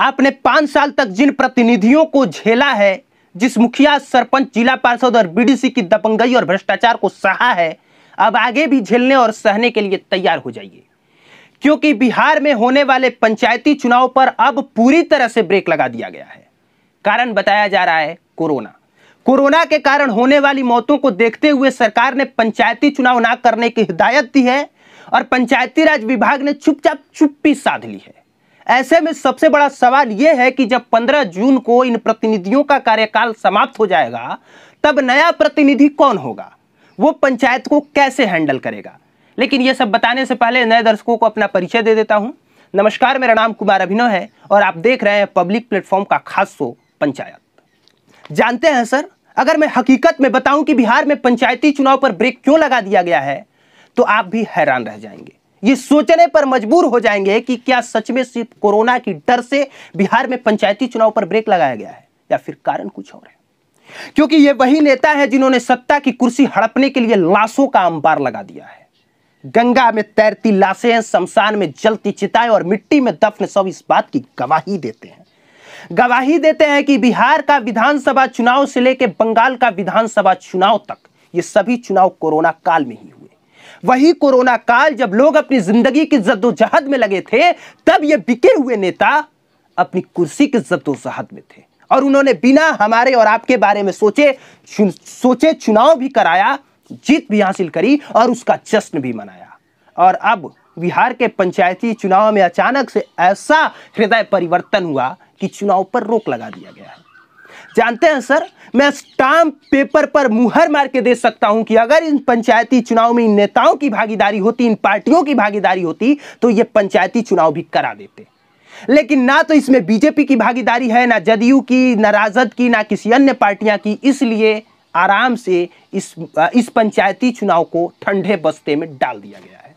आपने पांच साल तक जिन प्रतिनिधियों को झेला है जिस मुखिया सरपंच जिला पार्षद और बीडीसी की दबंगई और भ्रष्टाचार को सहा है अब आगे भी झेलने और सहने के लिए तैयार हो जाइए क्योंकि बिहार में होने वाले पंचायती चुनाव पर अब पूरी तरह से ब्रेक लगा दिया गया है कारण बताया जा रहा है कोरोना कोरोना के कारण होने वाली मौतों को देखते हुए सरकार ने पंचायती चुनाव ना करने की हिदायत दी है और पंचायती राज विभाग ने चुपचाप चुप्पी साध ली है ऐसे में सबसे बड़ा सवाल यह है कि जब 15 जून को इन प्रतिनिधियों का कार्यकाल समाप्त हो जाएगा तब नया प्रतिनिधि कौन होगा वो पंचायत को कैसे हैंडल करेगा लेकिन यह सब बताने से पहले नए दर्शकों को अपना परिचय दे देता हूं नमस्कार मेरा नाम कुमार अभिनव है और आप देख रहे हैं पब्लिक प्लेटफॉर्म का खास शो पंचायत जानते हैं सर अगर मैं हकीकत में बताऊं कि बिहार में पंचायती चुनाव पर ब्रेक क्यों लगा दिया गया है तो आप भी हैरान रह जाएंगे ये सोचने पर मजबूर हो जाएंगे कि क्या सच में सिर्फ कोरोना की डर से बिहार में पंचायती चुनाव पर ब्रेक लगाया गया है या फिर कारण कुछ और है क्योंकि ये वही नेता है जिन्होंने सत्ता की कुर्सी हड़पने के लिए लाशों का अंबार लगा दिया है गंगा में तैरती लाशें शमशान में जलती चिताएं और मिट्टी में दफन सब इस बात की गवाही देते हैं गवाही देते हैं कि बिहार का विधानसभा चुनाव से लेकर बंगाल का विधानसभा चुनाव तक ये सभी चुनाव कोरोना काल में ही हुए वही कोरोना काल जब लोग अपनी जिंदगी की जद्दोजहद में लगे थे तब ये बिके हुए नेता अपनी कुर्सी के जद्दोजहद में थे और उन्होंने बिना हमारे और आपके बारे में सोचे चुन, सोचे चुनाव भी कराया जीत भी हासिल करी और उसका जश्न भी मनाया और अब बिहार के पंचायती चुनाव में अचानक से ऐसा हृदय परिवर्तन हुआ कि चुनाव पर रोक लगा दिया गया जानते हैं सर मैं स्टाम्प पेपर पर मुहर मार के दे सकता हूं कि अगर इन पंचायती चुनाव में इन नेताओं की भागीदारी होती इन पार्टियों की भागीदारी होती तो ये पंचायती चुनाव भी करा देते लेकिन ना तो इसमें बीजेपी की भागीदारी है ना जदयू की ना राजद की ना किसी अन्य पार्टियां की इसलिए आराम से इस इस पंचायती चुनाव को ठंडे बस्ते में डाल दिया गया है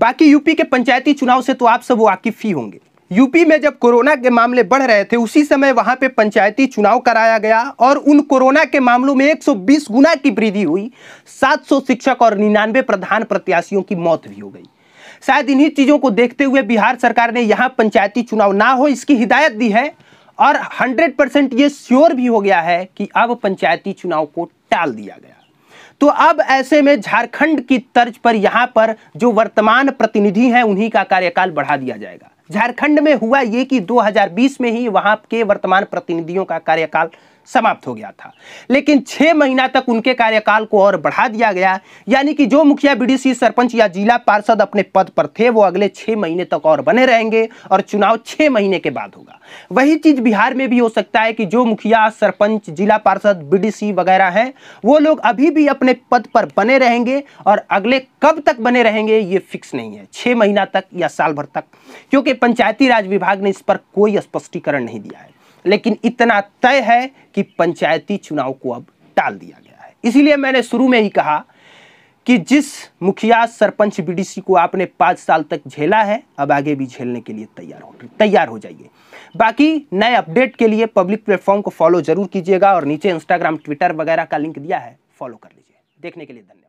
बाकी यूपी के पंचायती चुनाव से तो आप सब वाकिफ ही होंगे यूपी में जब कोरोना के मामले बढ़ रहे थे उसी समय वहां पे पंचायती चुनाव कराया गया और उन कोरोना के मामलों में 120 गुना की वृद्धि हुई 700 शिक्षक और निन्यानवे प्रधान प्रत्याशियों की मौत भी हो गई शायद इन्हीं चीज़ों को देखते हुए बिहार सरकार ने यहाँ पंचायती चुनाव ना हो इसकी हिदायत दी है और हंड्रेड परसेंट ये श्योर भी हो गया है कि अब पंचायती चुनाव को टाल दिया गया तो अब ऐसे में झारखंड की तर्ज पर यहाँ पर जो वर्तमान प्रतिनिधि हैं उन्हीं का कार्यकाल बढ़ा दिया जाएगा झारखंड में हुआ ये कि 2020 में ही वहां के वर्तमान प्रतिनिधियों का कार्यकाल समाप्त हो गया था लेकिन छह महीना तक उनके कार्यकाल को और बढ़ा दिया गया यानी कि जो मुखिया बीडीसी सरपंच या जिला पार्षद अपने पद पर थे वो अगले छह महीने तक और बने रहेंगे और चुनाव छह महीने के बाद होगा वही चीज़ बिहार में भी हो सकता है कि जो मुखिया सरपंच जिला पार्षद बी वगैरह हैं वो लोग अभी भी अपने पद पर बने रहेंगे और अगले कब तक बने रहेंगे ये फिक्स नहीं है छह महीना तक या साल भर तक क्योंकि पंचायती राज विभाग ने इस पर कोई स्पष्टीकरण नहीं दिया है लेकिन इतना तय है कि पंचायती चुनाव को अब टाल दिया गया है इसीलिए मैंने शुरू में ही कहा कि जिस मुखिया सरपंच बीडीसी को आपने पाँच साल तक झेला है अब आगे भी झेलने के लिए तैयार हो तैयार हो जाइए बाकी नए अपडेट के लिए पब्लिक प्लेटफॉर्म को फॉलो जरूर कीजिएगा और नीचे इंस्टाग्राम ट्विटर वगैरह का लिंक दिया है फॉलो कर लीजिए देखने के लिए धन्यवाद